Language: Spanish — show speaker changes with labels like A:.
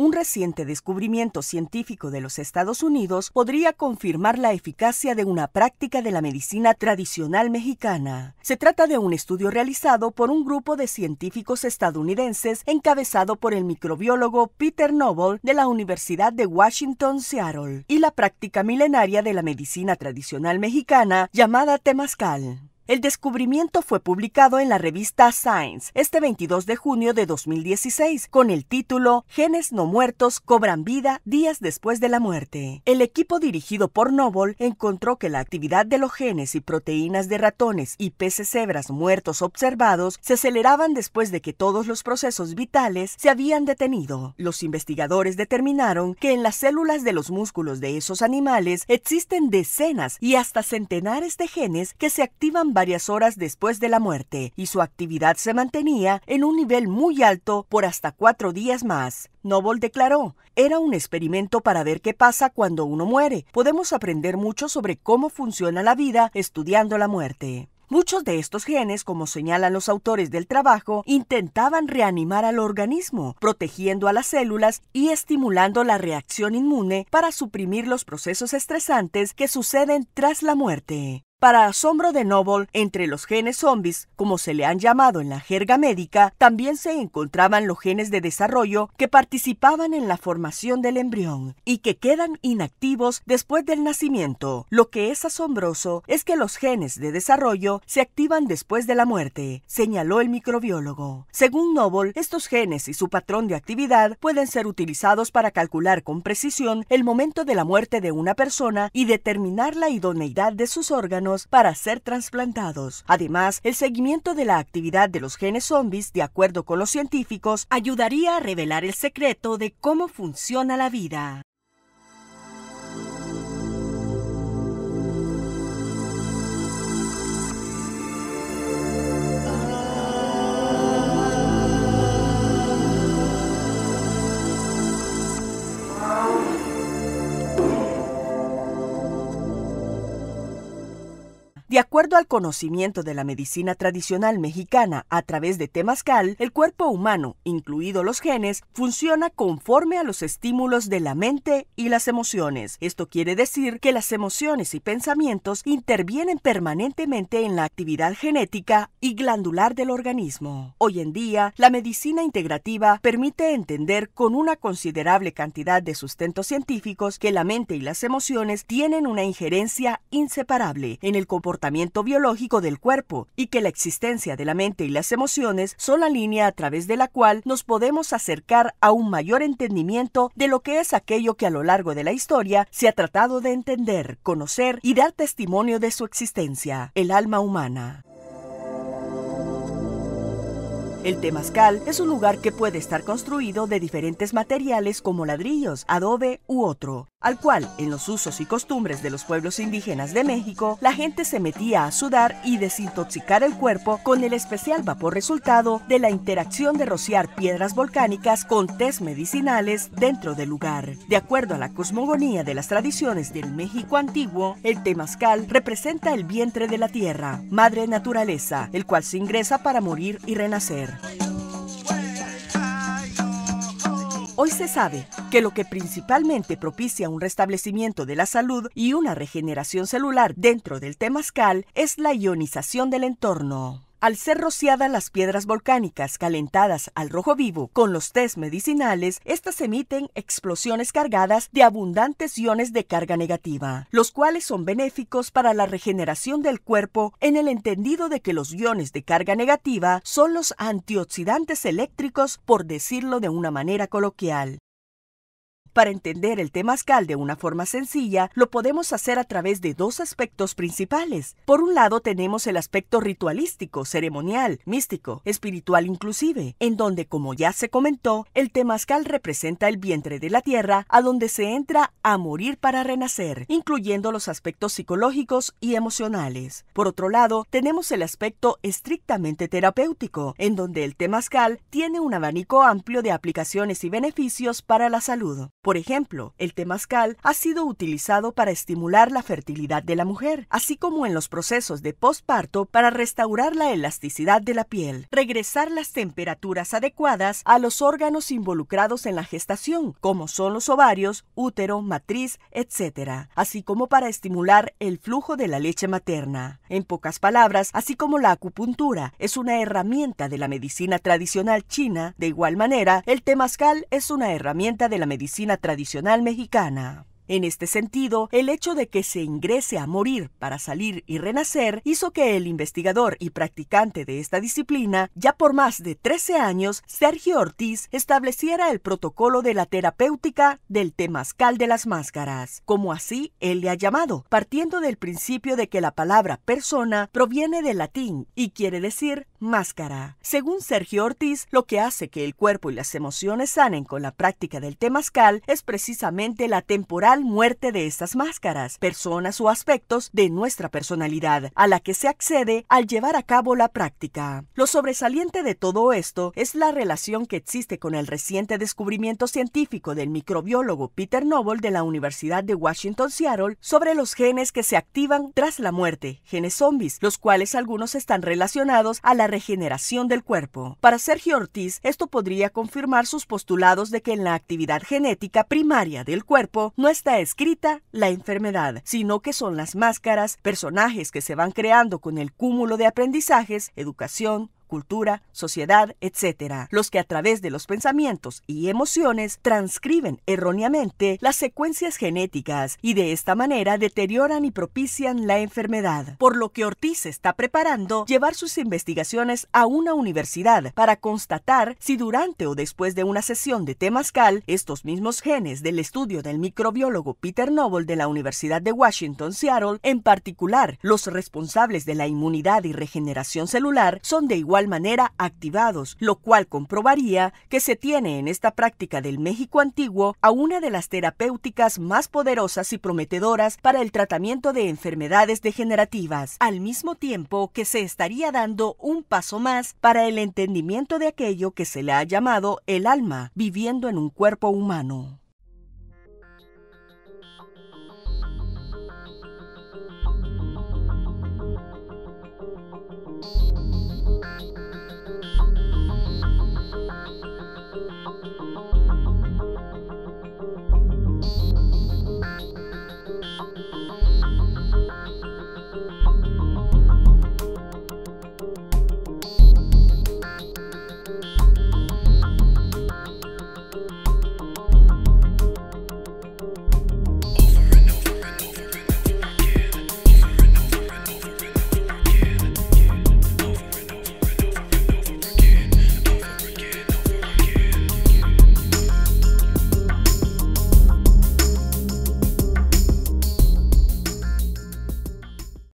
A: un reciente descubrimiento científico de los Estados Unidos podría confirmar la eficacia de una práctica de la medicina tradicional mexicana. Se trata de un estudio realizado por un grupo de científicos estadounidenses encabezado por el microbiólogo Peter Noble de la Universidad de Washington, Seattle, y la práctica milenaria de la medicina tradicional mexicana llamada temazcal. El descubrimiento fue publicado en la revista Science este 22 de junio de 2016 con el título Genes no muertos cobran vida días después de la muerte. El equipo dirigido por Noble encontró que la actividad de los genes y proteínas de ratones y peces cebras muertos observados se aceleraban después de que todos los procesos vitales se habían detenido. Los investigadores determinaron que en las células de los músculos de esos animales existen decenas y hasta centenares de genes que se activan varias horas después de la muerte y su actividad se mantenía en un nivel muy alto por hasta cuatro días más. Noble declaró, era un experimento para ver qué pasa cuando uno muere. Podemos aprender mucho sobre cómo funciona la vida estudiando la muerte. Muchos de estos genes, como señalan los autores del trabajo, intentaban reanimar al organismo, protegiendo a las células y estimulando la reacción inmune para suprimir los procesos estresantes que suceden tras la muerte. Para asombro de Noble, entre los genes zombies, como se le han llamado en la jerga médica, también se encontraban los genes de desarrollo que participaban en la formación del embrión y que quedan inactivos después del nacimiento. Lo que es asombroso es que los genes de desarrollo se activan después de la muerte, señaló el microbiólogo. Según Noble, estos genes y su patrón de actividad pueden ser utilizados para calcular con precisión el momento de la muerte de una persona y determinar la idoneidad de sus órganos para ser trasplantados. Además, el seguimiento de la actividad de los genes zombies, de acuerdo con los científicos, ayudaría a revelar el secreto de cómo funciona la vida. De acuerdo al conocimiento de la medicina tradicional mexicana a través de Temazcal, el cuerpo humano, incluidos los genes, funciona conforme a los estímulos de la mente y las emociones. Esto quiere decir que las emociones y pensamientos intervienen permanentemente en la actividad genética y glandular del organismo. Hoy en día, la medicina integrativa permite entender con una considerable cantidad de sustentos científicos que la mente y las emociones tienen una injerencia inseparable en el comportamiento biológico del cuerpo y que la existencia de la mente y las emociones son la línea a través de la cual nos podemos acercar a un mayor entendimiento de lo que es aquello que a lo largo de la historia se ha tratado de entender, conocer y dar testimonio de su existencia, el alma humana. El Temazcal es un lugar que puede estar construido de diferentes materiales como ladrillos, adobe u otro, al cual, en los usos y costumbres de los pueblos indígenas de México, la gente se metía a sudar y desintoxicar el cuerpo con el especial vapor resultado de la interacción de rociar piedras volcánicas con test medicinales dentro del lugar. De acuerdo a la cosmogonía de las tradiciones del México antiguo, el temazcal representa el vientre de la tierra, madre naturaleza, el cual se ingresa para morir y renacer. Hoy se sabe que lo que principalmente propicia un restablecimiento de la salud y una regeneración celular dentro del temazcal es la ionización del entorno. Al ser rociadas las piedras volcánicas calentadas al rojo vivo con los test medicinales, estas emiten explosiones cargadas de abundantes iones de carga negativa, los cuales son benéficos para la regeneración del cuerpo en el entendido de que los iones de carga negativa son los antioxidantes eléctricos, por decirlo de una manera coloquial. Para entender el temazcal de una forma sencilla, lo podemos hacer a través de dos aspectos principales. Por un lado tenemos el aspecto ritualístico, ceremonial, místico, espiritual inclusive, en donde, como ya se comentó, el temazcal representa el vientre de la tierra a donde se entra a morir para renacer, incluyendo los aspectos psicológicos y emocionales. Por otro lado, tenemos el aspecto estrictamente terapéutico, en donde el temazcal tiene un abanico amplio de aplicaciones y beneficios para la salud. Por ejemplo, el temazcal ha sido utilizado para estimular la fertilidad de la mujer, así como en los procesos de postparto para restaurar la elasticidad de la piel, regresar las temperaturas adecuadas a los órganos involucrados en la gestación, como son los ovarios, útero, matriz, etc., así como para estimular el flujo de la leche materna. En pocas palabras, así como la acupuntura es una herramienta de la medicina tradicional china, de igual manera, el temazcal es una herramienta de la medicina tradicional mexicana. En este sentido, el hecho de que se ingrese a morir para salir y renacer hizo que el investigador y practicante de esta disciplina, ya por más de 13 años, Sergio Ortiz estableciera el protocolo de la terapéutica del temazcal de las máscaras, como así él le ha llamado, partiendo del principio de que la palabra persona proviene del latín y quiere decir máscara. Según Sergio Ortiz, lo que hace que el cuerpo y las emociones sanen con la práctica del temazcal es precisamente la temporal muerte de estas máscaras, personas o aspectos de nuestra personalidad, a la que se accede al llevar a cabo la práctica. Lo sobresaliente de todo esto es la relación que existe con el reciente descubrimiento científico del microbiólogo Peter Noble de la Universidad de Washington Seattle sobre los genes que se activan tras la muerte, genes zombies, los cuales algunos están relacionados a la regeneración del cuerpo. Para Sergio Ortiz, esto podría confirmar sus postulados de que en la actividad genética primaria del cuerpo no está escrita la enfermedad, sino que son las máscaras, personajes que se van creando con el cúmulo de aprendizajes, educación, cultura, sociedad, etcétera, los que a través de los pensamientos y emociones transcriben erróneamente las secuencias genéticas y de esta manera deterioran y propician la enfermedad. Por lo que Ortiz está preparando llevar sus investigaciones a una universidad para constatar si durante o después de una sesión de temazcal, estos mismos genes del estudio del microbiólogo Peter Noble de la Universidad de Washington, Seattle, en particular los responsables de la inmunidad y regeneración celular, son de igual manera activados, lo cual comprobaría que se tiene en esta práctica del México antiguo a una de las terapéuticas más poderosas y prometedoras para el tratamiento de enfermedades degenerativas, al mismo tiempo que se estaría dando un paso más para el entendimiento de aquello que se le ha llamado el alma, viviendo en un cuerpo humano.